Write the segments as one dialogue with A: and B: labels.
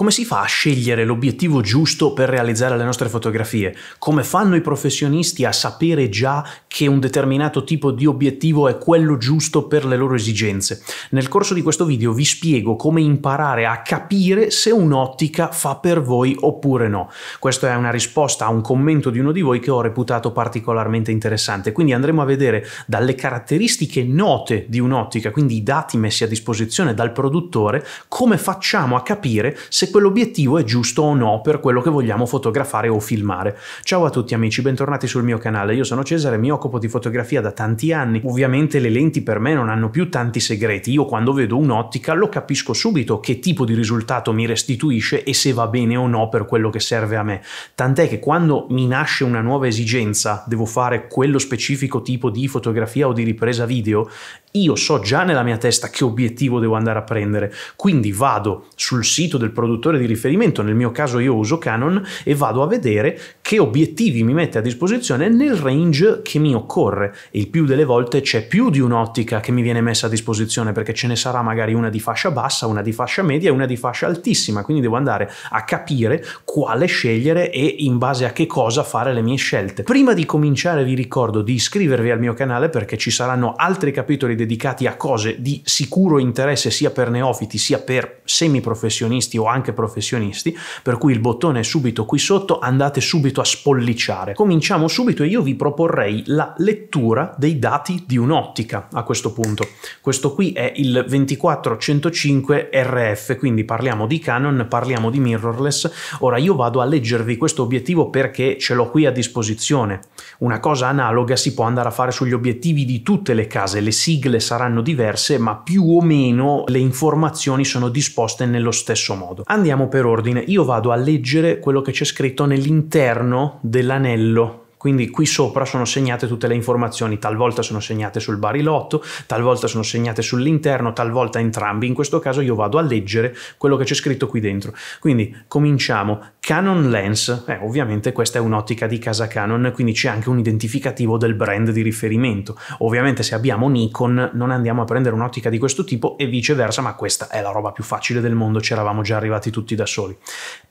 A: Come si fa a scegliere l'obiettivo giusto per realizzare le nostre fotografie? Come fanno i professionisti a sapere già che un determinato tipo di obiettivo è quello giusto per le loro esigenze? Nel corso di questo video vi spiego come imparare a capire se un'ottica fa per voi oppure no. Questa è una risposta a un commento di uno di voi che ho reputato particolarmente interessante, quindi andremo a vedere dalle caratteristiche note di un'ottica, quindi i dati messi a disposizione dal produttore, come facciamo a capire se quell'obiettivo è giusto o no per quello che vogliamo fotografare o filmare. Ciao a tutti amici, bentornati sul mio canale, io sono Cesare, mi occupo di fotografia da tanti anni, ovviamente le lenti per me non hanno più tanti segreti, io quando vedo un'ottica lo capisco subito che tipo di risultato mi restituisce e se va bene o no per quello che serve a me, tant'è che quando mi nasce una nuova esigenza, devo fare quello specifico tipo di fotografia o di ripresa video, io so già nella mia testa che obiettivo devo andare a prendere, quindi vado sul sito del produttore di riferimento, nel mio caso io uso Canon, e vado a vedere che obiettivi mi mette a disposizione nel range che mi occorre. Il più delle volte c'è più di un'ottica che mi viene messa a disposizione perché ce ne sarà magari una di fascia bassa, una di fascia media e una di fascia altissima, quindi devo andare a capire quale scegliere e in base a che cosa fare le mie scelte. Prima di cominciare vi ricordo di iscrivervi al mio canale perché ci saranno altri capitoli dedicati a cose di sicuro interesse sia per neofiti sia per semiprofessionisti o anche professionisti, per cui il bottone è subito qui sotto, andate subito a spolliciare. Cominciamo subito e io vi proporrei la lettura dei dati di un'ottica a questo punto. Questo qui è il 2405 RF, quindi parliamo di Canon, parliamo di mirrorless. Ora io vado a leggervi questo obiettivo perché ce l'ho qui a disposizione. Una cosa analoga si può andare a fare sugli obiettivi di tutte le case, le sigle saranno diverse, ma più o meno le informazioni sono disposte nello stesso modo. Andiamo per ordine, io vado a leggere quello che c'è scritto nell'interno interno dell'anello quindi qui sopra sono segnate tutte le informazioni, talvolta sono segnate sul barilotto, talvolta sono segnate sull'interno, talvolta entrambi, in questo caso io vado a leggere quello che c'è scritto qui dentro. Quindi cominciamo Canon Lens, eh, ovviamente questa è un'ottica di casa Canon, quindi c'è anche un identificativo del brand di riferimento. Ovviamente se abbiamo Nikon non andiamo a prendere un'ottica di questo tipo e viceversa, ma questa è la roba più facile del mondo, ci eravamo già arrivati tutti da soli.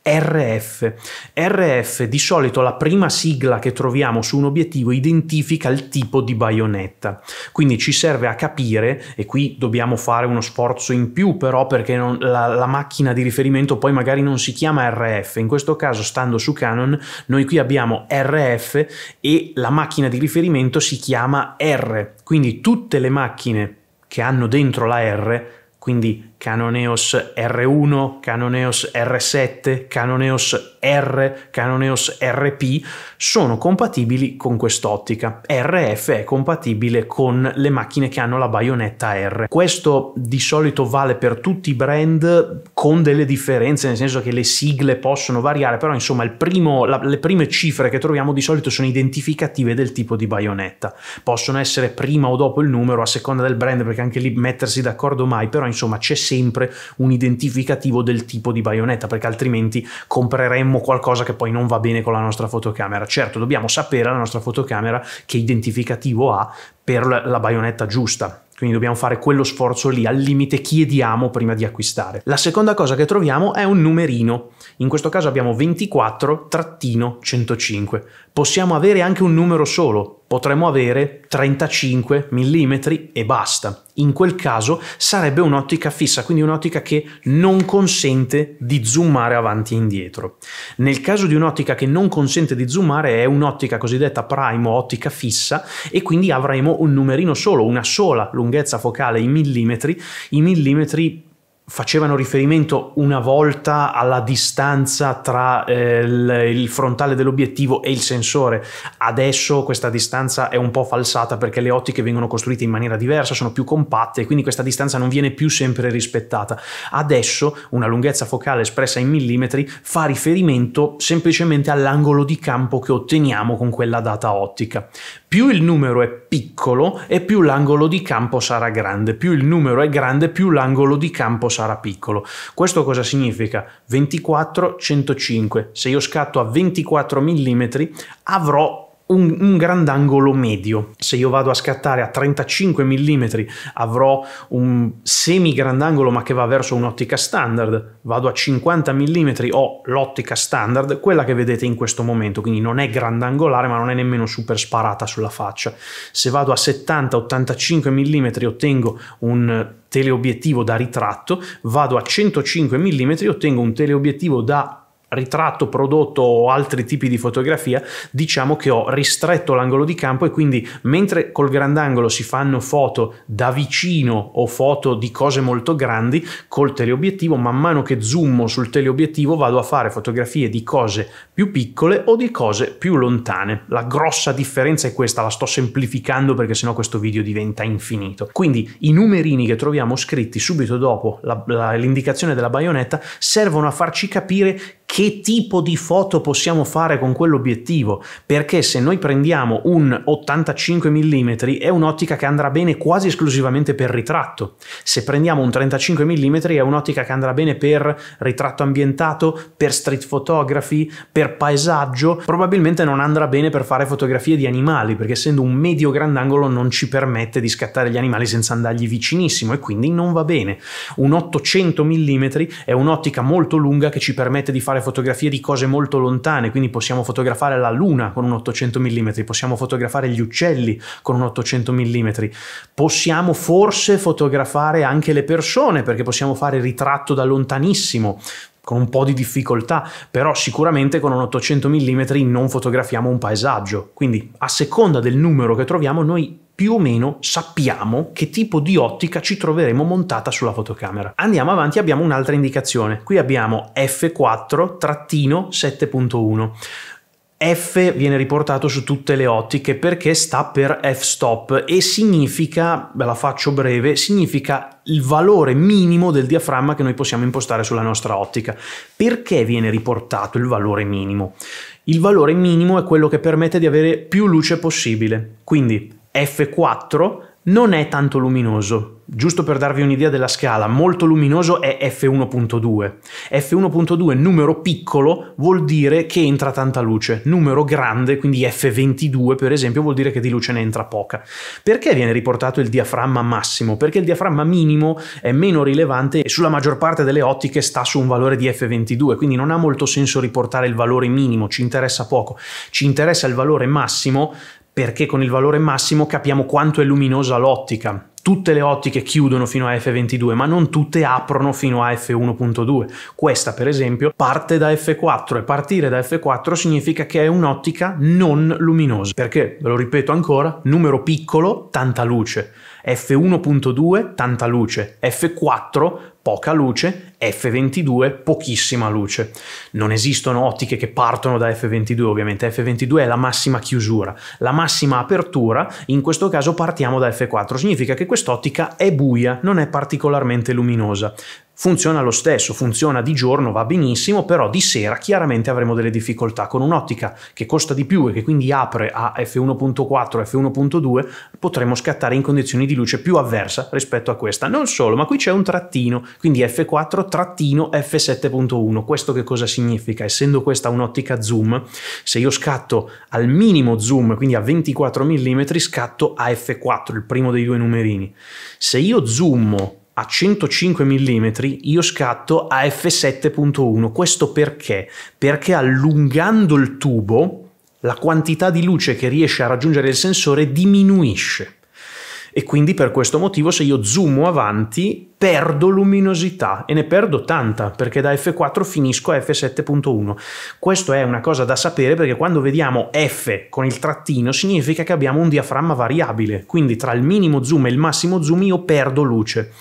A: RF. RF di solito la prima sigla che troviamo su un obiettivo identifica il tipo di baionetta, quindi ci serve a capire, e qui dobbiamo fare uno sforzo in più però perché non, la, la, macchina di riferimento poi magari non si chiama RF, in questo questo caso, stando su Canon, noi qui abbiamo RF e la macchina di riferimento si chiama R. Quindi tutte le macchine che hanno dentro la R, quindi Canon EOS R1, Canon EOS R7, Canon EOS R, Canoneos RP, sono compatibili con quest'ottica. RF è compatibile con le macchine che hanno la baionetta R. Questo di solito vale per tutti i brand con delle differenze, nel senso che le sigle possono variare, però insomma primo, la, le prime cifre che troviamo di solito sono identificative del tipo di baionetta. Possono essere prima o dopo il numero a seconda del brand, perché anche lì mettersi d'accordo mai, però insomma c'è sempre un identificativo del tipo di baionetta, perché altrimenti compreremo vedremmo qualcosa che poi non va bene con la nostra fotocamera. Certo, dobbiamo sapere la nostra fotocamera che identificativo ha per la baionetta giusta. Quindi dobbiamo fare quello sforzo lì, al limite chiediamo prima di acquistare. La seconda cosa che troviamo è un numerino. In questo caso abbiamo 24-105 possiamo avere anche un numero solo, potremmo avere 35 mm e basta. In quel caso sarebbe un'ottica fissa, quindi un'ottica che non consente di zoomare avanti e indietro. Nel caso di un'ottica che non consente di zoomare è un'ottica cosiddetta prime o ottica fissa e quindi avremo un numerino solo, una sola lunghezza focale in millimetri. I millimetri facevano riferimento una volta alla distanza tra eh, il, frontale dell'obiettivo e il sensore. Adesso questa distanza è un po' falsata perché le ottiche vengono costruite in maniera diversa, sono più compatte, e quindi questa distanza non viene più sempre rispettata. Adesso una lunghezza focale espressa in millimetri fa riferimento semplicemente all'angolo di campo che otteniamo con quella data ottica. Più il numero è piccolo e più l'angolo di campo sarà grande, più il numero è grande più l'angolo di campo sarà sarà piccolo. Questo cosa significa? 24, 105. Se io scatto a 24 mm avrò un, un grandangolo medio. Se io vado a scattare a 35 mm avrò un semi grandangolo ma che va verso un'ottica standard, vado a 50 mm ho l'ottica standard, quella che vedete in questo momento, quindi non è grandangolare ma non è nemmeno super sparata sulla faccia. Se vado a 70-85 mm ottengo un teleobiettivo da ritratto, vado a 105 mm ottengo un teleobiettivo da ritratto, prodotto o altri tipi di fotografia, diciamo che ho ristretto l'angolo di campo e quindi mentre col grandangolo si fanno foto da vicino o foto di cose molto grandi, col teleobiettivo man mano che zoomo sul teleobiettivo vado a fare fotografie di cose più piccole o di cose più lontane. La grossa differenza è questa, la sto semplificando perché sennò questo video diventa infinito. Quindi i numerini che troviamo scritti subito dopo la, la, l'indicazione della baionetta servono a farci capire che tipo di foto possiamo fare con quell'obiettivo, perché se noi prendiamo un 85 mm è un'ottica che andrà bene quasi esclusivamente per ritratto, se prendiamo un 35 mm è un'ottica che andrà bene per ritratto ambientato, per street photography, per paesaggio, probabilmente non andrà bene per fare fotografie di animali, perché essendo un medio grandangolo non ci permette di scattare gli animali senza andargli vicinissimo e quindi non va bene. Un 800 mm è un'ottica molto lunga che ci permette di fare fare fotografie di cose molto lontane, quindi possiamo fotografare la luna con un 800 mm, possiamo fotografare gli uccelli con un 800 mm, possiamo forse fotografare anche le persone perché possiamo fare ritratto da lontanissimo, con un po' di difficoltà, però sicuramente con un 800 mm non fotografiamo un paesaggio, quindi a seconda del numero che troviamo noi più o meno sappiamo che tipo di ottica ci troveremo montata sulla fotocamera. Andiamo avanti, abbiamo un'altra indicazione. Qui abbiamo f4-7.1. F viene riportato su tutte le ottiche perché sta per f-stop e significa, ve la faccio breve, significa il valore minimo del diaframma che noi possiamo impostare sulla nostra ottica. Perché viene riportato il valore minimo? Il valore minimo è quello che permette di avere più luce possibile. Quindi F4 non è tanto luminoso. Giusto per darvi un'idea della scala, molto luminoso è F1.2. F1.2 numero piccolo vuol dire che entra tanta luce, numero grande, quindi F22 per esempio, vuol dire che di luce ne entra poca. Perché viene riportato il diaframma massimo? Perché il diaframma minimo è meno rilevante e sulla maggior parte delle ottiche sta su un valore di F22, quindi non ha molto senso riportare il valore minimo, ci interessa poco. Ci interessa il valore massimo perché con il valore massimo capiamo quanto è luminosa l'ottica. Tutte le ottiche chiudono fino a f22, ma non tutte aprono fino a f1.2. Questa, per esempio, parte da f4 e partire da f4 significa che è un'ottica non luminosa, perché, ve lo ripeto ancora, numero piccolo, tanta luce, f1.2, tanta luce, f4, poca luce, F22 pochissima luce. Non esistono ottiche che partono da F22, ovviamente F22 è la massima chiusura, la massima apertura, in questo caso partiamo da F4, significa che quest'ottica è buia, non è particolarmente luminosa funziona lo stesso, funziona di giorno, va benissimo, però di sera chiaramente avremo delle difficoltà. Con un'ottica che costa di più e che quindi apre a f1.4, f1.2, potremo scattare in condizioni di luce più avversa rispetto a questa. Non solo, ma qui c'è un trattino, quindi f4 trattino f7.1. Questo che cosa significa? Essendo questa un'ottica zoom, se io scatto al minimo zoom, quindi a 24 mm, scatto a f4, il primo dei due numerini. Se io zoomo a 105 mm io scatto a f7.1. Questo perché? Perché allungando il tubo la quantità di luce che riesce a raggiungere il sensore diminuisce. E quindi per questo motivo se io zoomo avanti perdo luminosità e ne perdo tanta perché da F4 finisco a F7.1. Questo è una cosa da sapere perché quando vediamo F con il trattino significa che abbiamo un diaframma variabile, quindi tra il minimo zoom e il massimo zoom io perdo luce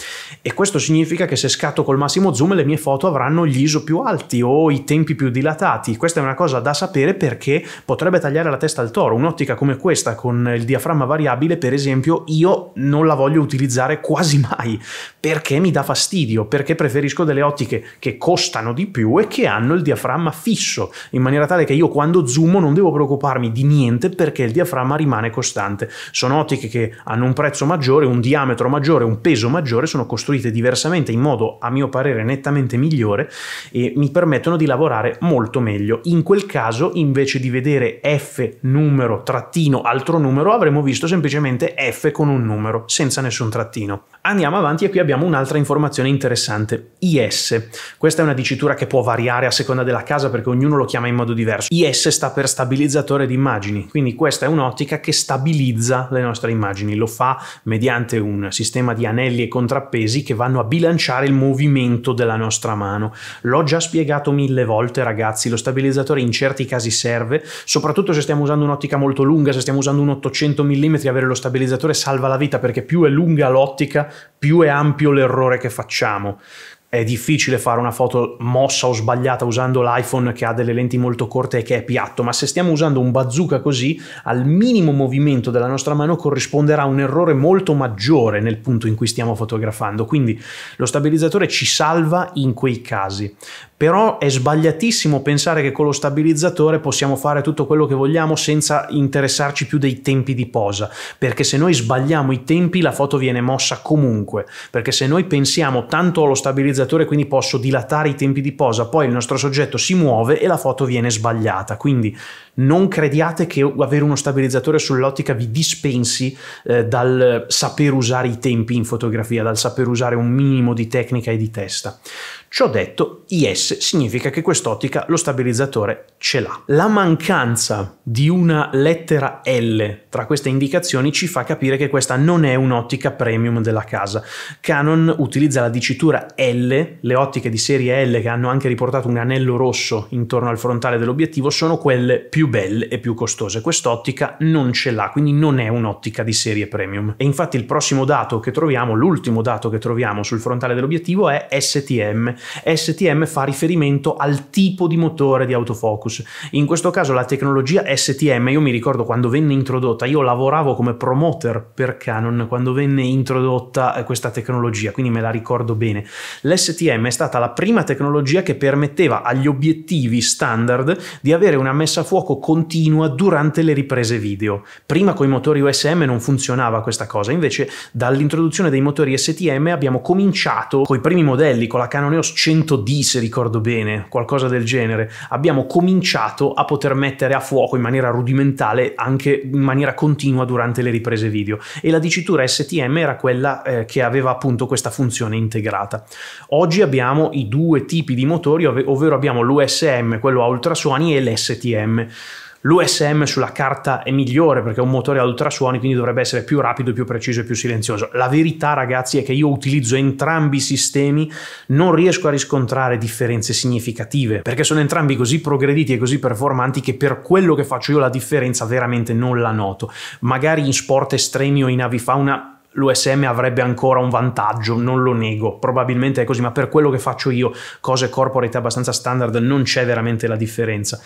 A: e questo significa che se scatto col massimo zoom le mie foto avranno gli ISO più alti o i tempi più dilatati. Questa è una cosa da sapere perché potrebbe tagliare la testa al toro. Un'ottica come questa con il diaframma variabile, per esempio, io non la voglio utilizzare quasi mai perché perché mi dà fastidio, perché preferisco delle ottiche che costano di più e che hanno il diaframma fisso, in maniera tale che io quando zoomo non devo preoccuparmi di niente perché il diaframma rimane costante. Sono ottiche che hanno un prezzo maggiore, un diametro maggiore, un peso maggiore, sono costruite diversamente in modo a mio parere nettamente migliore e mi permettono di lavorare molto meglio. In quel caso invece di vedere F numero trattino altro numero avremmo visto semplicemente F con un numero senza nessun trattino. Andiamo avanti e qui abbiamo una un'altra informazione interessante, IS. Questa è una dicitura che può variare a seconda della casa perché ognuno lo chiama in modo diverso. IS sta per stabilizzatore di immagini, quindi questa è un'ottica che stabilizza le nostre immagini, lo fa mediante un sistema di anelli e contrappesi che vanno a bilanciare il movimento della nostra mano. L'ho già spiegato mille volte ragazzi, lo stabilizzatore in certi casi serve, soprattutto se stiamo usando un'ottica molto lunga, se stiamo usando un 800 mm, avere lo stabilizzatore salva la vita perché più è lunga l'ottica, più è ampio l'errore che facciamo. È difficile fare una foto mossa o sbagliata usando l'iPhone che ha delle lenti molto corte e che è piatto, ma se stiamo usando un bazooka così, al minimo movimento della nostra mano corrisponderà un errore molto maggiore nel punto in cui stiamo fotografando. Quindi lo stabilizzatore ci salva in quei casi però è sbagliatissimo pensare che con lo stabilizzatore possiamo fare tutto quello che vogliamo senza interessarci più dei tempi di posa, perché se noi sbagliamo i tempi la foto viene mossa comunque, perché se noi pensiamo tanto allo stabilizzatore quindi posso dilatare i tempi di posa, poi il nostro soggetto si muove e la foto viene sbagliata, quindi non crediate che avere uno stabilizzatore sull'ottica vi dispensi eh, dal saper usare i tempi in fotografia, dal saper usare un minimo di tecnica e di testa. Ciò detto, IS significa che quest'ottica lo stabilizzatore ce l'ha. La mancanza di una lettera L tra queste indicazioni ci fa capire che questa non è un'ottica premium della casa. Canon utilizza la dicitura L, le ottiche di serie L che hanno anche riportato un anello rosso intorno al frontale dell'obiettivo sono quelle più belle e più costose. Quest'ottica non ce l'ha, quindi non è un'ottica di serie premium. E infatti il prossimo dato che troviamo, l'ultimo dato che troviamo sul frontale dell'obiettivo è STM. STM fa riferimento al tipo di motore di autofocus. In questo caso la tecnologia STM, io mi ricordo quando venne introdotta, io lavoravo come promoter per Canon quando venne introdotta eh, questa tecnologia, quindi me la ricordo bene. L'STM è stata la prima tecnologia che permetteva agli obiettivi standard di avere una messa a fuoco continua durante le riprese video. Prima con i motori USM non funzionava questa cosa, invece dall'introduzione dei motori STM abbiamo cominciato con i primi modelli, con la Canon EOS 100D se ricordo bene, qualcosa del genere, abbiamo cominciato a poter mettere a fuoco in maniera rudimentale anche in maniera continua durante le riprese video e la dicitura STM era quella eh, che aveva appunto questa funzione integrata. Oggi abbiamo i due tipi di motori, ov ovvero abbiamo l'USM, quello a ultrasuoni e l'STM. L'USM sulla carta è migliore perché è un motore ad ultrasuoni, quindi dovrebbe essere più rapido, più preciso e più silenzioso. La verità, ragazzi, è che io utilizzo entrambi i sistemi, non riesco a riscontrare differenze significative perché sono entrambi così progrediti e così performanti che per quello che faccio io la differenza veramente non la noto. Magari in sport estremi o in avifauna l'USM avrebbe ancora un vantaggio, non lo nego, probabilmente è così, ma per quello che faccio io, cose corporate abbastanza standard, non c'è veramente la differenza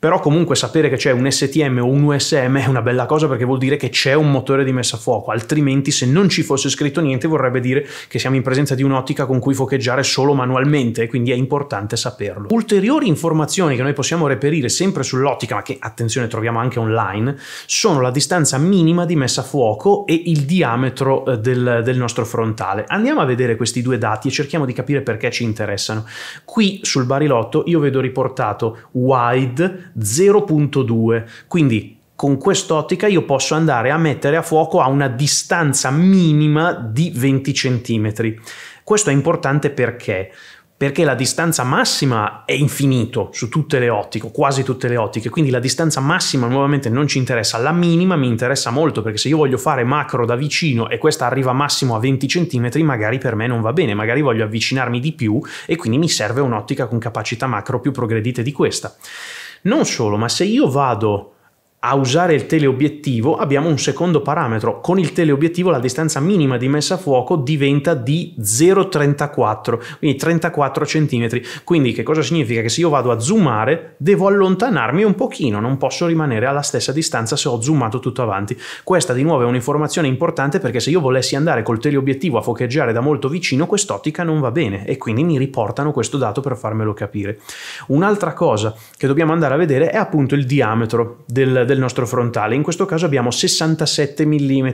A: però comunque sapere che c'è un STM o un USM è una bella cosa perché vuol dire che c'è un motore di messa a fuoco, altrimenti se non ci fosse scritto niente vorrebbe dire che siamo in presenza di un'ottica con cui focheggiare solo manualmente quindi è importante saperlo. Ulteriori informazioni che noi possiamo reperire sempre sull'ottica, ma che attenzione troviamo anche online, sono la distanza minima di messa a fuoco e il diametro eh, del, del nostro frontale. Andiamo a vedere questi due dati e cerchiamo di capire perché ci interessano. Qui sul barilotto io vedo riportato wide 0.2, quindi con quest'ottica io posso andare a mettere a fuoco a una distanza minima di 20 cm. Questo è importante perché? perché la distanza massima è infinito su tutte le ottiche, quasi tutte le ottiche, quindi la distanza massima nuovamente non ci interessa, la minima mi interessa molto perché se io voglio fare macro da vicino e questa arriva massimo a 20 cm, magari per me non va bene, magari voglio avvicinarmi di più e quindi mi serve un'ottica con capacità macro più progredite di questa. Non solo, ma se io vado a usare il teleobiettivo abbiamo un secondo parametro. Con il teleobiettivo la distanza minima di messa a fuoco diventa di 0,34, quindi 34 cm. Quindi che cosa significa? Che se io vado a zoomare devo allontanarmi un pochino, non posso rimanere alla stessa distanza se ho zoomato tutto avanti. Questa di nuovo è un'informazione importante perché se io volessi andare col teleobiettivo a focheggiare da molto vicino, quest'ottica non va bene e quindi mi riportano questo dato per farmelo capire. Un'altra cosa che dobbiamo andare a vedere è appunto il diametro del del nostro frontale. In questo caso abbiamo 67 mm.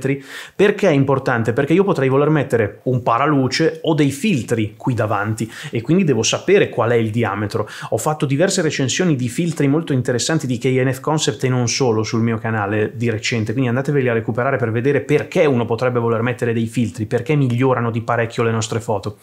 A: Perché è importante? Perché io potrei voler mettere un paraluce o dei filtri qui davanti e quindi devo sapere qual è il diametro. Ho fatto diverse recensioni di filtri molto interessanti di KNF Concept e non solo sul mio canale di recente, quindi andateveli a recuperare per vedere perché uno potrebbe voler mettere dei filtri, perché migliorano di parecchio le nostre foto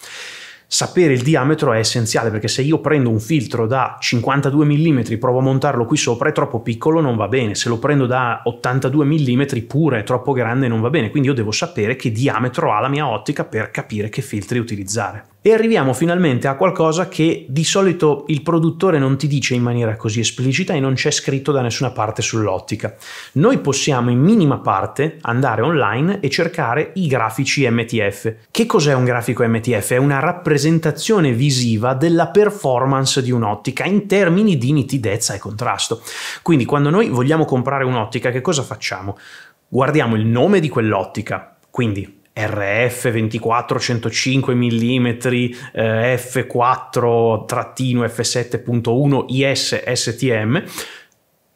A: sapere il diametro è essenziale perché se io prendo un filtro da 52 mm provo a montarlo qui sopra è troppo piccolo non va bene se lo prendo da 82 mm pure è troppo grande non va bene quindi io devo sapere che diametro ha la mia ottica per capire che filtri utilizzare e arriviamo finalmente a qualcosa che di solito il produttore non ti dice in maniera così esplicita e non c'è scritto da nessuna parte sull'ottica. Noi possiamo in minima parte andare online e cercare i grafici MTF. Che cos'è un grafico MTF? È una rappresentazione visiva della performance di un'ottica in termini di nitidezza e contrasto. Quindi quando noi vogliamo comprare un'ottica, che cosa facciamo? Guardiamo il nome di quell'ottica, quindi RF 24 105 mm eh, F4 F7.1 IS STM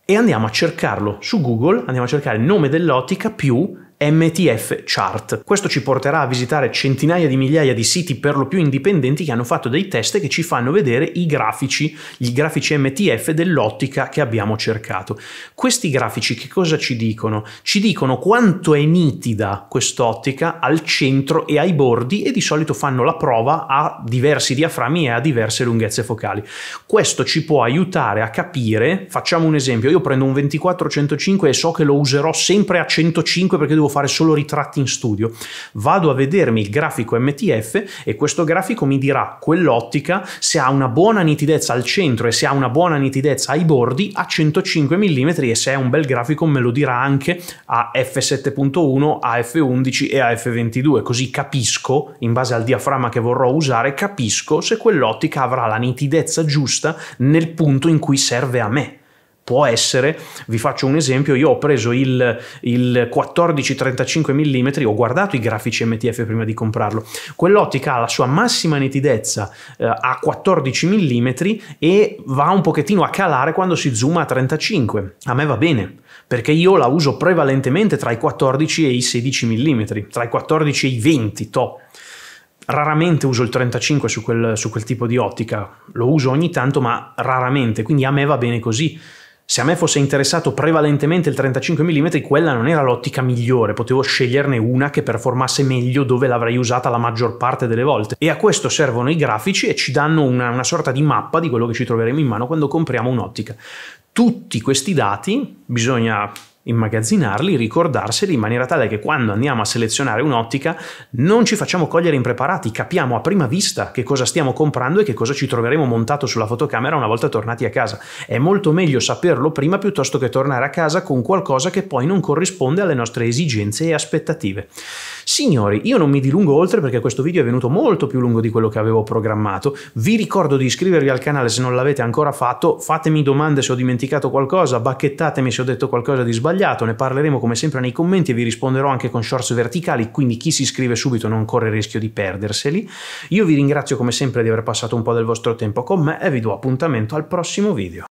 A: e andiamo a cercarlo su Google, andiamo a cercare il nome dell'ottica più MTF Chart. Questo ci porterà a visitare centinaia di migliaia di siti per lo più indipendenti che hanno fatto dei test che ci fanno vedere i grafici, gli grafici MTF dell'ottica che abbiamo cercato. Questi grafici che cosa ci dicono? Ci dicono quanto è nitida quest'ottica al centro e ai bordi e di solito fanno la prova a diversi diaframmi e a diverse lunghezze focali. Questo ci può aiutare a capire, facciamo un esempio, io prendo un 24-105 e so che lo userò sempre a 105 perché devo volevo fare solo ritratti in studio. Vado a vedermi il grafico MTF e questo grafico mi dirà quell'ottica se ha una buona nitidezza al centro e se ha una buona nitidezza ai bordi a 105 mm e se è un bel grafico me lo dirà anche a f7.1, a f11 e a f22, così capisco, in base al diaframma che vorrò usare, capisco se quell'ottica avrà la nitidezza giusta nel punto in cui serve a me. Può essere, vi faccio un esempio, io ho preso il, il 14-35 mm, ho guardato i grafici MTF prima di comprarlo, quell'ottica ha la sua massima nitidezza eh, a 14 mm e va un pochettino a calare quando si zooma a 35, a me va bene perché io la uso prevalentemente tra i 14 e i 16 mm, tra i 14 e i 20 top. Raramente uso il 35 su quel, su quel tipo di ottica, lo uso ogni tanto ma raramente, quindi a me va bene così se a me fosse interessato prevalentemente il 35 mm, quella non era l'ottica migliore, potevo sceglierne una che performasse meglio dove l'avrei usata la maggior parte delle volte. E a questo servono i grafici e ci danno una, una sorta di mappa di quello che ci troveremo in mano quando compriamo un'ottica. Tutti questi dati bisogna immagazzinarli, ricordarseli in maniera tale che quando andiamo a selezionare un'ottica non ci facciamo cogliere impreparati, capiamo a prima vista che cosa stiamo comprando e che cosa ci troveremo montato sulla fotocamera una volta tornati a casa. È molto meglio saperlo prima piuttosto che tornare a casa con qualcosa che poi non corrisponde alle nostre esigenze e aspettative. Signori, io non mi dilungo oltre perché questo video è venuto molto più lungo di quello che avevo programmato. Vi ricordo di iscrivervi al canale se non l'avete ancora fatto, fatemi domande se ho dimenticato qualcosa, bacchettatemi se ho detto qualcosa di sbagliato, ne parleremo come sempre nei commenti e vi risponderò anche con shorts verticali, quindi chi si iscrive subito non corre il rischio di perderseli. Io vi ringrazio come sempre di aver passato un po' del vostro tempo con me e vi do appuntamento al prossimo video.